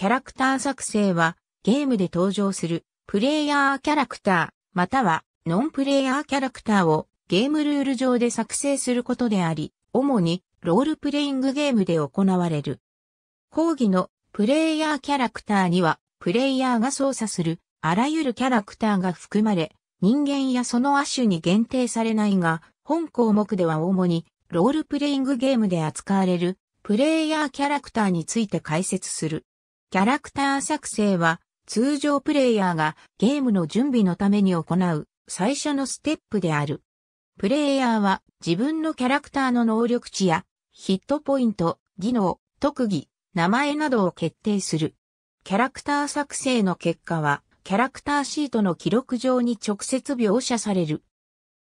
キャラクター作成は、ゲームで登場する、プレイヤーキャラクター、または、ノンプレイヤーキャラクターを、ゲームルール上で作成することであり、主に、ロールプレイングゲームで行われる。講義の、プレイヤーキャラクターには、プレイヤーが操作する、あらゆるキャラクターが含まれ、人間やその亜種に限定されないが、本項目では主に、ロールプレイングゲームで扱われる、プレイヤーキャラクターについて解説する。キャラクター作成は通常プレイヤーがゲームの準備のために行う最初のステップである。プレイヤーは自分のキャラクターの能力値やヒットポイント、技能、特技、名前などを決定する。キャラクター作成の結果はキャラクターシートの記録上に直接描写される。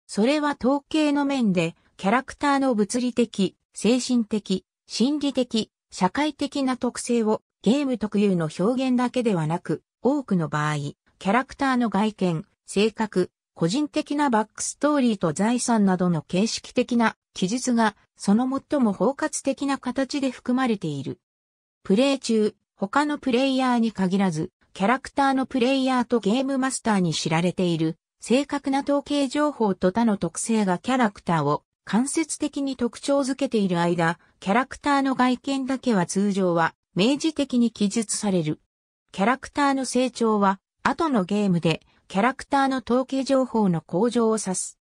それは統計の面でキャラクターの物理的、精神的、心理的、社会的な特性をゲーム特有の表現だけではなく、多くの場合、キャラクターの外見、性格、個人的なバックストーリーと財産などの形式的な記述が、その最も包括的な形で含まれている。プレイ中、他のプレイヤーに限らず、キャラクターのプレイヤーとゲームマスターに知られている、正確な統計情報と他の特性がキャラクターを間接的に特徴づけている間、キャラクターの外見だけは通常は明示的に記述される。キャラクターの成長は、後のゲームで、キャラクターの統計情報の向上を指す。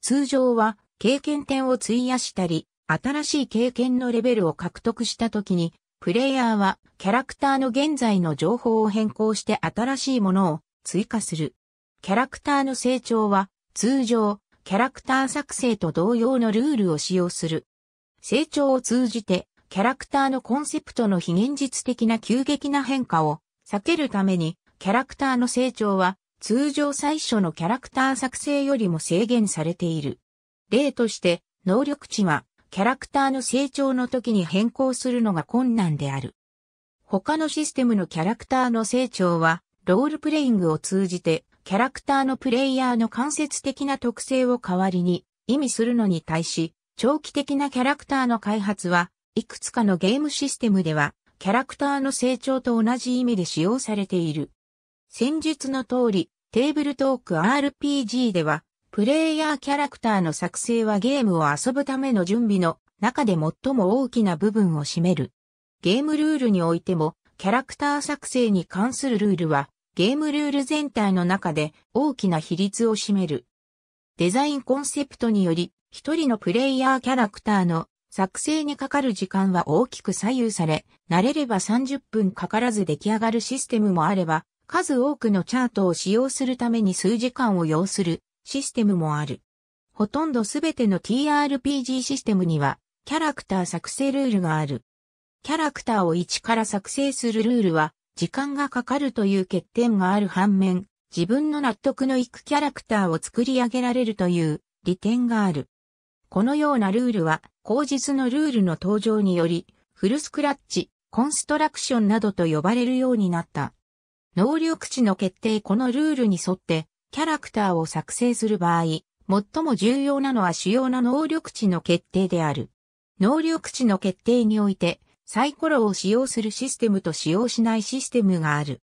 通常は、経験点を費やしたり、新しい経験のレベルを獲得した時に、プレイヤーはキャラクターの現在の情報を変更して新しいものを追加する。キャラクターの成長は通常キャラクター作成と同様のルールを使用する。成長を通じてキャラクターのコンセプトの非現実的な急激な変化を避けるために、キャラクターの成長は通常最初のキャラクター作成よりも制限されている。例として、能力値はキャラクターの成長の時に変更するのが困難である。他のシステムのキャラクターの成長は、ロールプレイングを通じて、キャラクターのプレイヤーの間接的な特性を代わりに意味するのに対し、長期的なキャラクターの開発は、いくつかのゲームシステムでは、キャラクターの成長と同じ意味で使用されている。戦術の通り、テーブルトーク RPG では、プレイヤーキャラクターの作成はゲームを遊ぶための準備の中で最も大きな部分を占める。ゲームルールにおいても、キャラクター作成に関するルールは、ゲームルール全体の中で大きな比率を占める。デザインコンセプトにより、一人のプレイヤーキャラクターの作成にかかる時間は大きく左右され、慣れれば30分かからず出来上がるシステムもあれば、数多くのチャートを使用するために数時間を要するシステムもある。ほとんどすべての TRPG システムには、キャラクター作成ルールがある。キャラクターを1から作成するルールは、時間がかかるという欠点がある反面、自分の納得のいくキャラクターを作り上げられるという利点がある。このようなルールは、後日のルールの登場により、フルスクラッチ、コンストラクションなどと呼ばれるようになった。能力値の決定このルールに沿って、キャラクターを作成する場合、最も重要なのは主要な能力値の決定である。能力値の決定において、サイコロを使用するシステムと使用しないシステムがある。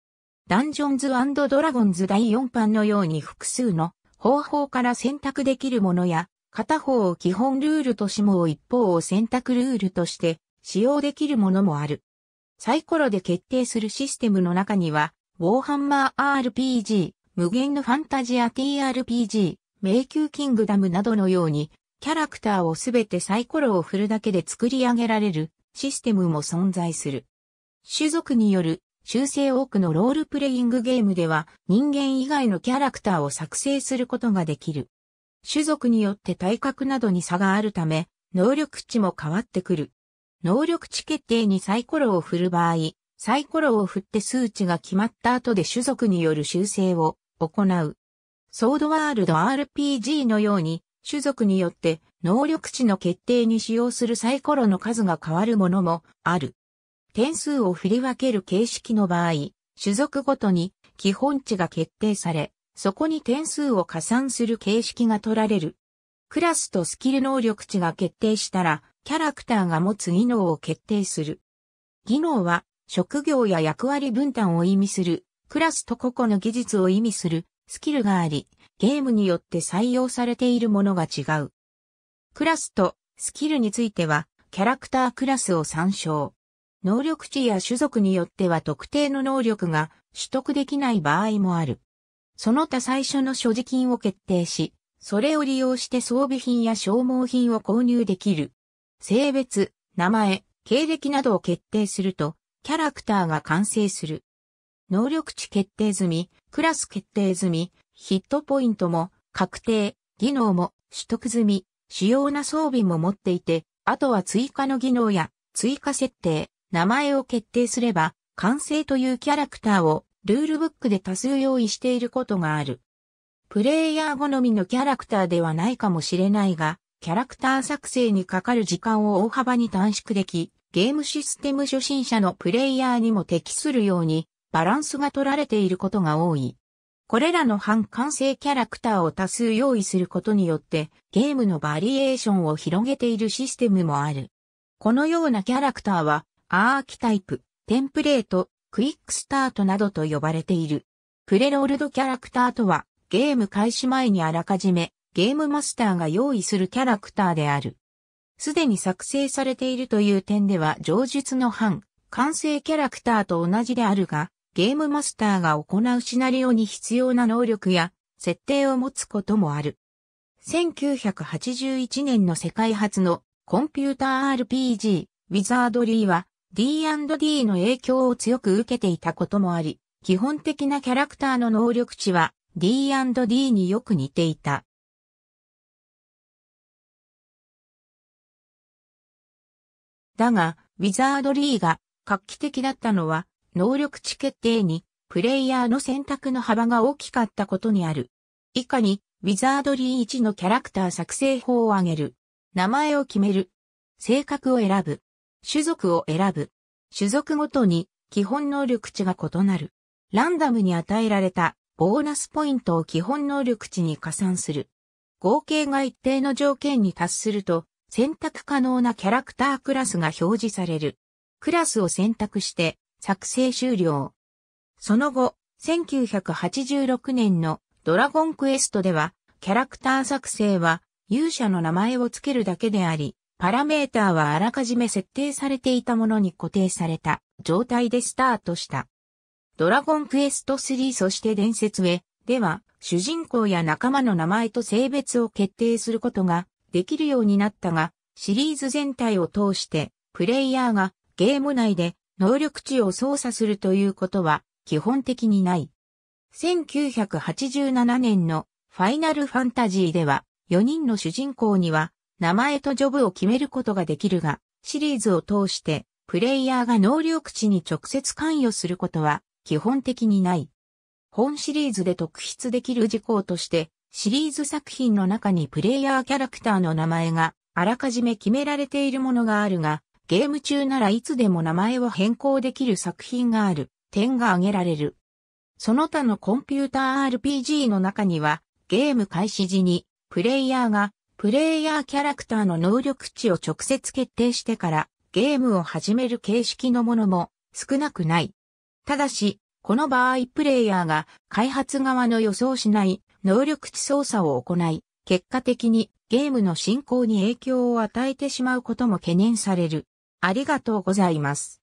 ダンジョンズドラゴンズ第4版のように複数の方法から選択できるものや、片方を基本ルールとしもう一方を選択ルールとして使用できるものもある。サイコロで決定するシステムの中には、ウォーハンマー RPG、無限のファンタジア TRPG、迷宮キングダムなどのように、キャラクターをすべてサイコロを振るだけで作り上げられるシステムも存在する。種族による修正多くのロールプレイングゲームでは人間以外のキャラクターを作成することができる。種族によって体格などに差があるため、能力値も変わってくる。能力値決定にサイコロを振る場合、サイコロを振って数値が決まった後で種族による修正を行う。ソードワールド RPG のように、種族によって能力値の決定に使用するサイコロの数が変わるものもある。点数を振り分ける形式の場合、種族ごとに基本値が決定され、そこに点数を加算する形式が取られる。クラスとスキル能力値が決定したら、キャラクターが持つ技能を決定する。技能は、職業や役割分担を意味する、クラスと個々の技術を意味する、スキルがあり、ゲームによって採用されているものが違う。クラスとスキルについては、キャラクタークラスを参照。能力値や種族によっては特定の能力が取得できない場合もある。その他最初の所持金を決定し、それを利用して装備品や消耗品を購入できる。性別、名前、経歴などを決定すると、キャラクターが完成する。能力値決定済み、クラス決定済み、ヒットポイントも、確定、技能も取得済み、主要な装備も持っていて、あとは追加の技能や追加設定、名前を決定すれば、完成というキャラクターをルールブックで多数用意していることがある。プレイヤー好みのキャラクターではないかもしれないが、キャラクター作成にかかる時間を大幅に短縮でき、ゲームシステム初心者のプレイヤーにも適するようにバランスが取られていることが多い。これらの半完成キャラクターを多数用意することによってゲームのバリエーションを広げているシステムもある。このようなキャラクターはアーキタイプ、テンプレート、クイックスタートなどと呼ばれている。プレロールドキャラクターとは、ゲーム開始前にあらかじめ、ゲームマスターが用意するキャラクターである。すでに作成されているという点では、上述の反、完成キャラクターと同じであるが、ゲームマスターが行うシナリオに必要な能力や、設定を持つこともある。1981年の世界初のコンピューター RPG ウィザードリーは D&D の影響を強く受けていたこともあり、基本的なキャラクターの能力値は D&D によく似ていた。だが、ウィザードリーが画期的だったのは、能力値決定に、プレイヤーの選択の幅が大きかったことにある。以下に、ウィザードリー1のキャラクター作成法を挙げる。名前を決める。性格を選ぶ。種族を選ぶ。種族ごとに基本能力値が異なる。ランダムに与えられたボーナスポイントを基本能力値に加算する。合計が一定の条件に達すると、選択可能なキャラクタークラスが表示される。クラスを選択して作成終了。その後、1986年のドラゴンクエストでは、キャラクター作成は勇者の名前を付けるだけであり、パラメーターはあらかじめ設定されていたものに固定された状態でスタートした。ドラゴンクエスト3そして伝説へでは主人公や仲間の名前と性別を決定することができるようになったがシリーズ全体を通してプレイヤーがゲーム内で能力値を操作するということは基本的にない。1987年のファイナルファンタジーでは4人の主人公には名前とジョブを決めることができるが、シリーズを通して、プレイヤーが能力値に直接関与することは基本的にない。本シリーズで特筆できる事項として、シリーズ作品の中にプレイヤーキャラクターの名前があらかじめ決められているものがあるが、ゲーム中ならいつでも名前を変更できる作品がある点が挙げられる。その他のコンピューター RPG の中には、ゲーム開始時にプレイヤーがプレイヤーキャラクターの能力値を直接決定してからゲームを始める形式のものも少なくない。ただし、この場合プレイヤーが開発側の予想しない能力値操作を行い、結果的にゲームの進行に影響を与えてしまうことも懸念される。ありがとうございます。